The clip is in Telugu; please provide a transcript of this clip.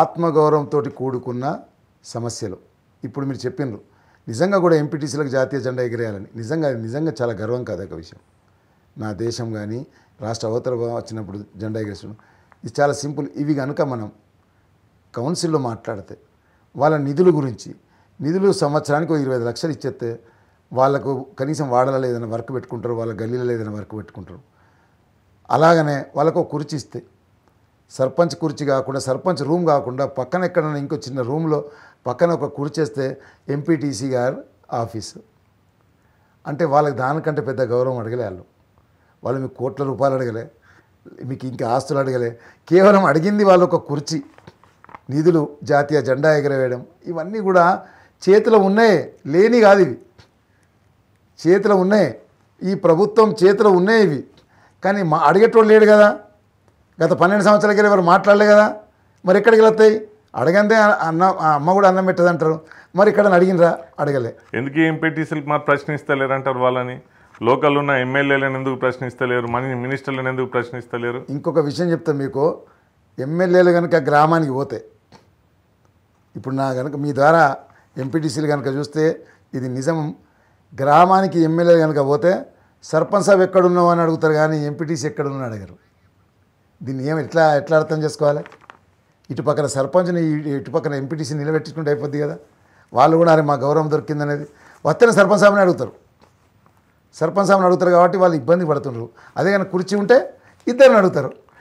ఆత్మగౌరవంతో కూడుకున్న సమస్యలు ఇప్పుడు మీరు చెప్పినారు నిజంగా కూడా ఎంపీటీసీలకు జాతీయ జెండా ఎగిరేయాలని నిజంగా నిజంగా చాలా గర్వం కాదు ఒక విషయం నా దేశం కానీ రాష్ట్ర అవతల వచ్చినప్పుడు జెండా ఎగిరేసడం ఇది చాలా సింపుల్ ఇవి కనుక మనం కౌన్సిల్లో మాట్లాడితే వాళ్ళ నిధుల గురించి నిధులు సంవత్సరానికి ఇరవై లక్షలు ఇచ్చేస్తే వాళ్ళకు కనీసం వాడలలో ఏదైనా వర్క్ పెట్టుకుంటారు వాళ్ళ గల్లీలలో ఏదైనా వర్క్ పెట్టుకుంటారు అలాగనే వాళ్ళకు కుర్చీ ఇస్తే సర్పంచ్ కుర్చీ కాకుండా సర్పంచ్ రూమ్ కాకుండా పక్కన ఎక్కడైనా ఇంకో చిన్న రూమ్లో పక్కన ఒక కుర్చేస్తే ఎంపీటీసీ గారు ఆఫీసు అంటే వాళ్ళకి దానికంటే పెద్ద గౌరవం అడగలే వాళ్ళు వాళ్ళు మీకు కోట్ల రూపాయలు అడగలే మీకు ఇంకా ఆస్తులు అడగలే కేవలం అడిగింది వాళ్ళు ఒక కుర్చీ నిధులు జాతీయ జెండా ఎగరవేయడం ఇవన్నీ కూడా చేతిలో ఉన్నాయే లేని కాదు ఇవి చేతిలో ఉన్నాయి ఈ ప్రభుత్వం చేతిలో ఉన్నాయి ఇవి కానీ మా అడిగేటోడు లేడు కదా గత పన్నెండు సంవత్సరాలకి ఎవరు మాట్లాడలే కదా మరి ఎక్కడికి వెళ్తాయి అడగందే అన్న అమ్మ కూడా అన్నం పెట్టదు అంటారు మరి ఇక్కడ అడిగినరా అడగలే ఎందుకు ఎంపీటీసీలు మా ప్రశ్నిస్తలేరంటారు వాళ్ళని లోకల్ ఉన్న ఎమ్మెల్యేలను ఎందుకు ప్రశ్నిస్తలేరు మన మినిస్టర్లను ఎందుకు ప్రశ్నిస్తలేరు ఇంకొక విషయం చెప్తా మీకు ఎమ్మెల్యేలు కనుక గ్రామానికి పోతే ఇప్పుడు నా కనుక మీ ద్వారా ఎంపీటీసీలు కనుక చూస్తే ఇది నిజం గ్రామానికి ఎమ్మెల్యేలు కనుక పోతే సర్పంచ్ సాబ్ ఎక్కడున్నావు అని అడుగుతారు కానీ ఎంపీటీసీ ఎక్కడున్నా అడగరు దీన్ని ఏమి ఎట్లా ఎట్లా అర్థం చేసుకోవాలి ఇటు పక్కన సర్పంచ్ని ఇటు పక్కన ఎంపీటీసీ నిలబెట్టుకుంటే అయిపోద్ది కదా వాళ్ళు కూడా అరే మా గౌరవం దొరికిందనేది వస్తేనే సర్పంచ్ సాబ్ని అడుగుతారు సర్పంచ్ సాబ్ని అడుగుతారు కాబట్టి వాళ్ళు ఇబ్బంది పడుతున్నారు అదే కానీ కుర్చీ ఉంటే ఇద్దరిని అడుగుతారు